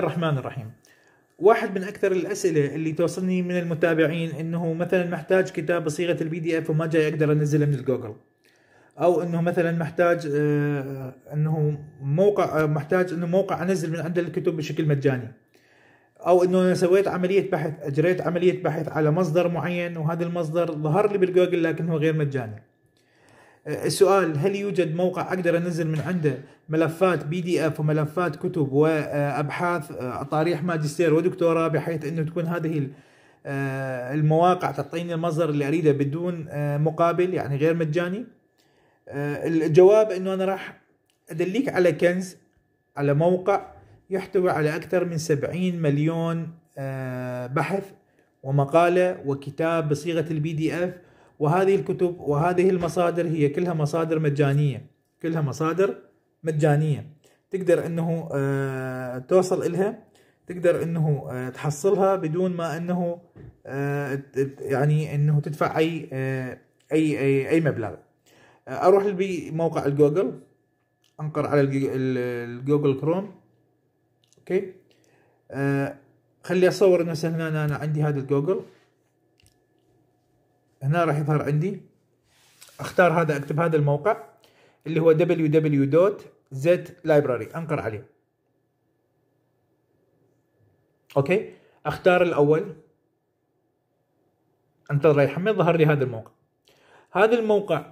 الرحمن الرحيم واحد من اكثر الاسئله اللي توصلني من المتابعين انه مثلا محتاج كتاب بصيغه البي دي اف وما جاي اقدر انزله من الجوجل او انه مثلا محتاج آه، انه موقع آه، محتاج انه موقع انزل من عنده الكتب بشكل مجاني او انه انا سويت عمليه بحث اجريت عمليه بحث على مصدر معين وهذا المصدر ظهر لي بالجوجل لكنه غير مجاني السؤال هل يوجد موقع اقدر انزل من عنده ملفات بي دي اف وملفات كتب وابحاث آه، طريح ماجستير ودكتوراه بحيث انه تكون هذه آه، المواقع تعطيني المصدر اللي اريده بدون آه، مقابل يعني غير مجاني الجواب انه انا راح ادليك على كنز على موقع يحتوي على اكثر من 70 مليون بحث ومقاله وكتاب بصيغه البي دي اف وهذه الكتب وهذه المصادر هي كلها مصادر مجانية كلها مصادر مجانية تقدر انه آه، توصل الها تقدر انه آه، تحصلها بدون ما انه آه، يعني انه تدفع اي اي اي, أي مبلغ اروح لموقع الجوجل انقر على الجوجل كروم اوكي خلي اصور انه هنا انا عندي هذا الجوجل هنا راح يظهر عندي اختار هذا اكتب هذا الموقع اللي هو www.zlibrary انقر عليه اوكي اختار الاول انتظر يحمل ظهر لي هذا الموقع هذا الموقع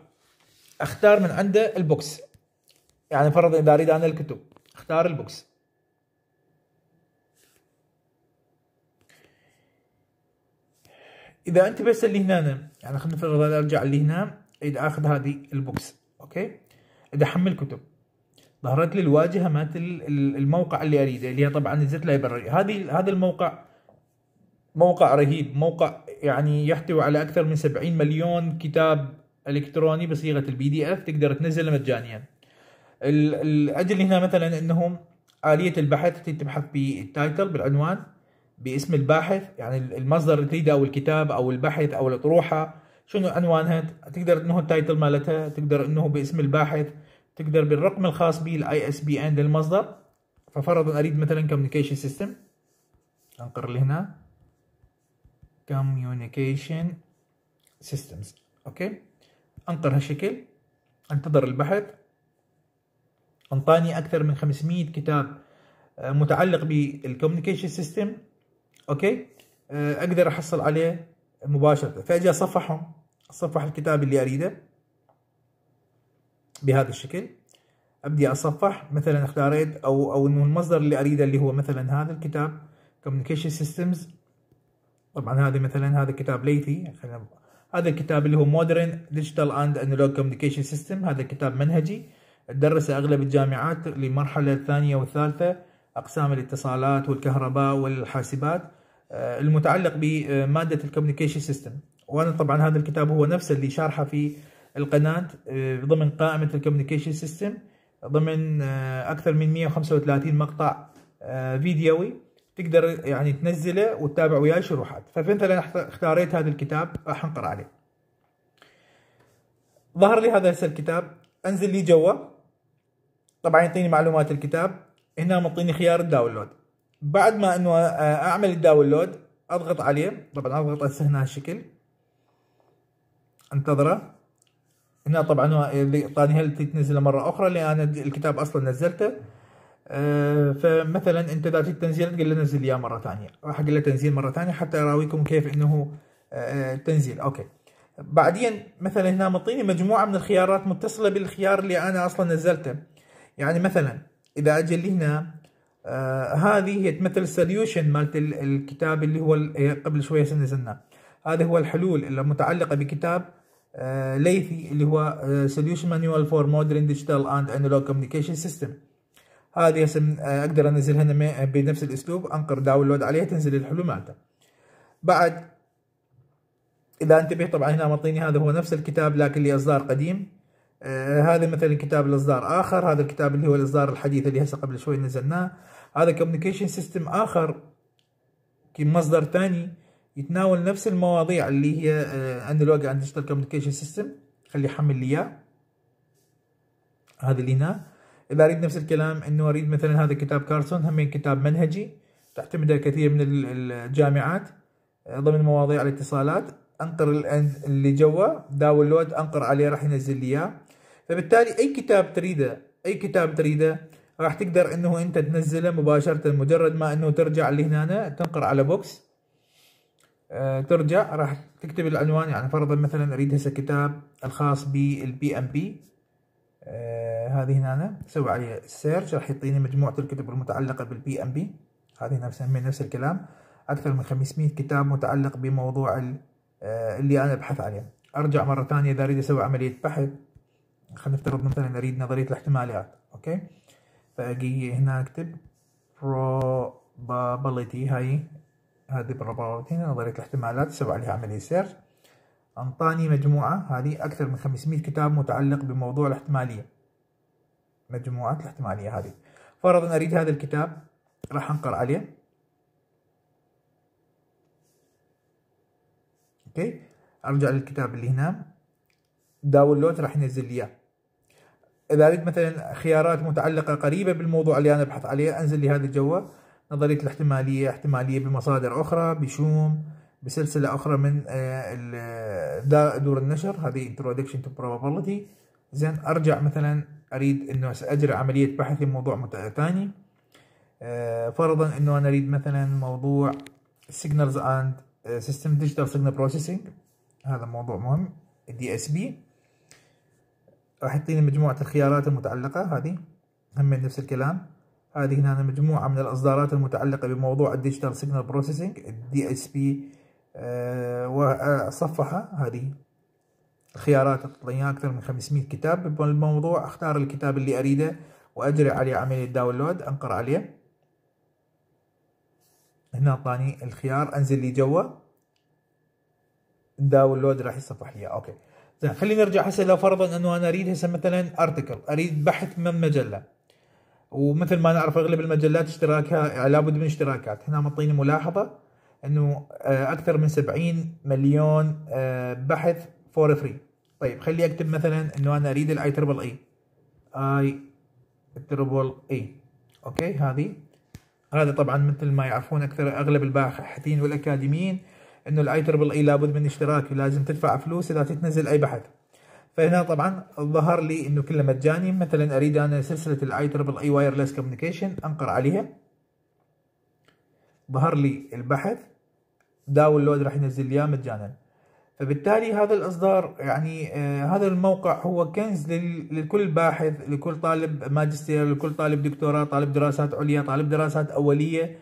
اختار من عنده البوكس يعني فرضا اذا اريد انا الكتب اختار البوكس اذا انت بس اللي هنا يعني خلينا نفرض ارجع اللي هنا اذا اخذ هذه البوكس اوكي اذا احمل كتب ظهرت لي الواجهه مالت الموقع اللي اريده اللي هي طبعا نزلت لايبرري هذه هذا الموقع موقع رهيب موقع يعني يحتوي على اكثر من 70 مليون كتاب الكتروني بصيغه البي دي اف تقدر تنزله مجانيا الاجل هنا مثلا انهم اليه البحث تبحث بالتايتل بالعنوان باسم الباحث يعني المصدر اللي او الكتاب او البحث او الاطروحه شنو عنوانها تقدر انه التايتل مالتها تقدر انه باسم الباحث تقدر بالرقم الخاص به الاي اس بي ان للمصدر ففرضا اريد مثلا كوميونيكيشن سيستم انقر لهنا كوميونيكيشن سيستمز اوكي انقر هالشكل انتظر البحث انطاني اكثر من 500 كتاب آه، متعلق بالكوميونيكيشن سيستم اوكي آه، اقدر احصل عليه مباشره فاجي اصفحهم اصفح الكتاب اللي اريده بهذا الشكل ابدي اصفح مثلا اختاريت او او انه المصدر اللي اريده اللي هو مثلا هذا الكتاب كوميونيكيشن سيستمز طبعا هذا مثلا هذا كتاب ليثي خلينا هذا الكتاب اللي هو مودرن ديجيتال اند انالوج كوميونيكيشن سيستم هذا كتاب منهجي تدرسه اغلب الجامعات لمرحله الثانيه والثالثه اقسام الاتصالات والكهرباء والحاسبات آه، المتعلق بمادة الكوميونيكيشن سيستم وأنا طبعا هذا الكتاب هو نفسه اللي شارحه في القناة آه، ضمن قائمة الكوميونيكيشن سيستم ضمن آه، أكثر من 135 مقطع فيديوي تقدر يعني تنزله وتتابع وياي شروحات ففهمت انا اختاريت هذا الكتاب راح انقر عليه ظهر لي هذا هسه الكتاب انزل لي جوا طبعا يعطيني معلومات الكتاب هنا معطيني خيار الداونلود بعد ما انه آه، اعمل الداونلود اضغط عليه طبعا اضغط هسه هنا هالشكل انتظره هنا طبعا هو اللي اعطاني هل تنزله مره اخرى لان الكتاب اصلا نزلته أه فمثلا انت اذا تريد تنزيل تقول له نزل اياه مره ثانيه راح اقول له تنزيل مره ثانيه حتى اراويكم كيف انه آه،, أه تنزيل اوكي بعدين مثلا هنا مطيني مجموعه من الخيارات متصله بالخيار اللي انا اصلا نزلته يعني مثلا اذا اجي هنا آه هذه هي تمثل السوليوشن مالت الكتاب اللي هو إيه، قبل شويه نزلناه هذا هو الحلول المتعلقه بكتاب آه ليثي اللي هو سوليوشن مانيوال فور مودرن ديجيتال اند انالوج كوميونيكيشن سيستم هذه آه، اقدر انزلها بنفس الاسلوب انقر داونلود عليها تنزل الحلول مالته بعد اذا انتبه طبعا هنا معطيني هذا هو نفس الكتاب لكن لاصدار قديم آه، هذا مثلا كتاب الاصدار اخر هذا الكتاب اللي هو الاصدار الحديث اللي هسه قبل شوي نزلناه هذا كوميونيكيشن سيستم اخر مصدر ثاني يتناول نفس المواضيع اللي هي آه، عند الواقع عند ديجيتال كوميونيكيشن سيستم خلي يحمل لي اياه هذا اللي هنا اذا اريد نفس الكلام انه اريد مثلا هذا كتاب كارسون هم كتاب منهجي تعتمده كثير من الجامعات آه، ضمن مواضيع الاتصالات انقر اللي جوا داونلود انقر عليه راح ينزل لي اياه فبالتالي اي كتاب تريده اي كتاب تريده راح تقدر انه انت تنزله مباشره مجرد ما انه ترجع لهنا تنقر على بوكس أه ترجع راح تكتب العنوان يعني فرضا مثلا اريد هسه كتاب الخاص بالبي ام بي آه، هذه هنا سوي عليه سيرش راح يعطيني مجموعه الكتب المتعلقه بالبي ام بي هذه نفسها من نفس الكلام اكثر من 500 كتاب متعلق بموضوع آه، اللي انا ابحث عليه ارجع مره ثانيه اذا اريد اسوي عمليه بحث خلينا نفترض مثلا اريد نظريه الاحتمالات اوكي فاجي هنا اكتب probability هاي هذه probability نظريه الاحتمالات اسوي عليها عمليه سيرش انطاني مجموعه هذه اكثر من 500 كتاب متعلق بموضوع الاحتماليه مجموعات الاحتماليه هذه فرضا اريد هذا الكتاب راح انقر عليه اوكي ارجع للكتاب اللي هنا داونلود راح ينزل لي اياه اذا اريد مثلا خيارات متعلقه قريبه بالموضوع اللي انا ابحث عليه انزل لي هذا جوا نظريه الاحتماليه احتماليه بمصادر اخرى بشوم بسلسله اخرى من آه، دور النشر هذه introduction to probability زين ارجع مثلا اريد انه اجري عمليه بحث لموضوع ثاني آه، فرضا انه انا اريد مثلا موضوع signals and سيستم ديجيتال سيجنال بروسيسنج هذا موضوع مهم الدي اس بي راح يعطيني مجموعة الخيارات المتعلقة هذه هم نفس الكلام هذه هنا مجموعة من الإصدارات المتعلقة بموضوع الديجيتال سيجنال بروسيسنج الدي اس بي وصفحة هذه الخيارات تعطيني أكثر من 500 كتاب بالموضوع أختار الكتاب اللي أريده وأجري عليه عملية داونلود أنقر عليه هنا اعطاني الخيار انزل لي جوا داونلود راح يصفح لي اوكي زين خلينا نرجع هسه لو فرضا انه انا اريد هسه مثلا ارتكل اريد بحث من مجله ومثل ما نعرف اغلب المجلات اشتراكها لابد من اشتراكات هنا معطيني ملاحظه انه آه، اكثر من 70 مليون آه، بحث فور فري طيب خلي اكتب مثلا انه انا اريد الاي تربل اي اي تربل اي اوكي هذه هذا طبعا مثل ما يعرفون اكثر اغلب الباحثين والاكاديميين انه الاي تربل اي لابد من اشتراك ولازم تدفع فلوس اذا تتنزل اي بحث فهنا طبعا ظهر لي انه كله مجاني مثلا اريد انا سلسله الاي تربل اي وايرلس كوميونيكيشن انقر عليها ظهر لي البحث داونلود راح ينزل لي اياه مجانا فبالتالي هذا الاصدار يعني آه، هذا الموقع هو كنز لكل باحث لكل طالب ماجستير لكل طالب دكتوراه طالب دراسات عليا طالب دراسات اوليه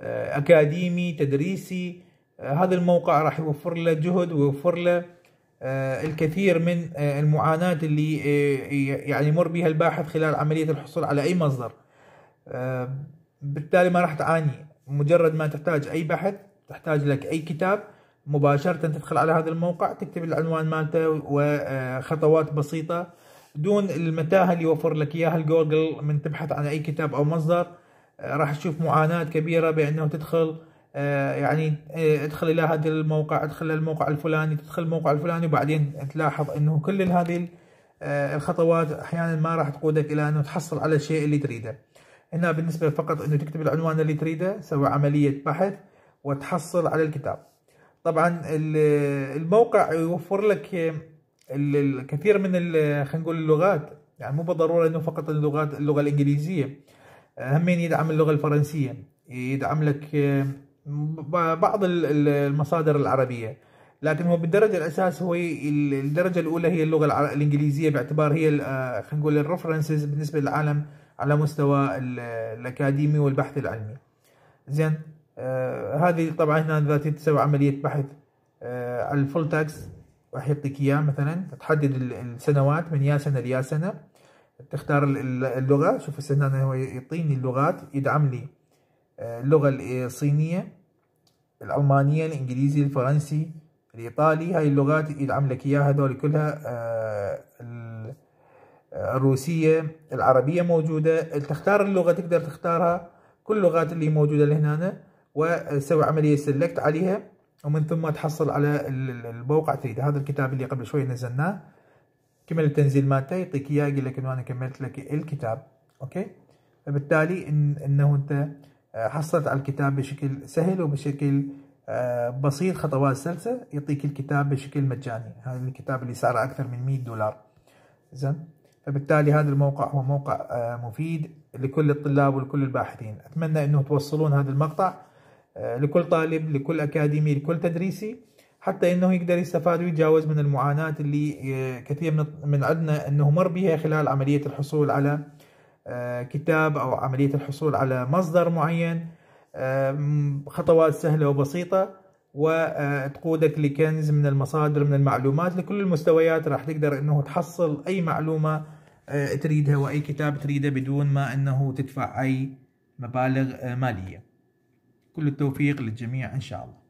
آه، اكاديمي تدريسي آه، هذا الموقع راح يوفر له جهد ويوفر له الكثير من المعاناة اللي يعني يمر بها الباحث خلال عملية الحصول على أي مصدر بالتالي ما راح تعاني مجرد ما تحتاج أي بحث تحتاج لك أي كتاب مباشرة تدخل على هذا الموقع تكتب العنوان مالته وخطوات آه، بسيطة دون المتاهة اللي يوفر لك إياها الجوجل من تبحث عن أي كتاب أو مصدر آه، راح تشوف معاناة كبيرة بأنه تدخل آه، يعني ادخل إلى هذا الموقع ادخل الموقع الفلاني تدخل الموقع الفلاني وبعدين تلاحظ أنه كل هذه الخطوات أحيانا ما راح تقودك إلى أنه تحصل على الشيء اللي تريده هنا بالنسبة فقط أنه تكتب العنوان اللي تريده سوي عملية بحث وتحصل على الكتاب طبعا الموقع يوفر لك الكثير من خلينا نقول اللغات يعني مو بالضروره انه فقط اللغات اللغه الانجليزيه همين يعني يدعم اللغه الفرنسيه يدعم لك بعض المصادر العربيه لكن هو بالدرجه الاساس هو الدرجه الاولى هي اللغه الانجليزيه باعتبار هي خلينا نقول الريفرنسز بالنسبه للعالم على مستوى الاكاديمي والبحث العلمي زين آه، هذه طبعا هنا اذا تسوي عمليه بحث آه، على الفول تاكس راح يعطيك اياه مثلا تحدد السنوات من يا سنه ليا سنه تختار اللغه شوف هسه هنا هو يعطيني اللغات يدعم لي آه، اللغه الصينيه الالمانيه الانجليزي الفرنسي الايطالي هاي اللغات يدعم لك اياها هذول كلها الروسيه العربيه موجوده تختار اللغه تقدر تختارها كل اللغات اللي موجوده لهنا وسوي عملية سيلكت عليها ومن ثم تحصل على الموقع تريده هذا الكتاب اللي قبل شوي نزلناه كمل التنزيل مالته يعطيك اياه يقول لك انه انا كملت لك الكتاب اوكي فبالتالي إن انه انت آه، حصلت على الكتاب بشكل سهل وبشكل آه، بسيط خطوات سلسة يعطيك الكتاب بشكل مجاني هذا الكتاب اللي سعره أكثر من 100 دولار زين فبالتالي هذا الموقع هو موقع آه، مفيد لكل الطلاب ولكل الباحثين أتمنى أنه توصلون هذا المقطع آه، لكل طالب لكل أكاديمي لكل تدريسي حتى انه يقدر يستفاد ويتجاوز من المعاناه اللي آه، كثير من من عندنا انه مر بها خلال عمليه الحصول على آه، كتاب او عمليه الحصول على مصدر معين خطوات سهله وبسيطه وتقودك لكنز من المصادر من المعلومات لكل المستويات راح تقدر انه تحصل اي معلومه تريدها واي كتاب تريده بدون ما انه تدفع اي مبالغ ماليه كل التوفيق للجميع إن شاء الله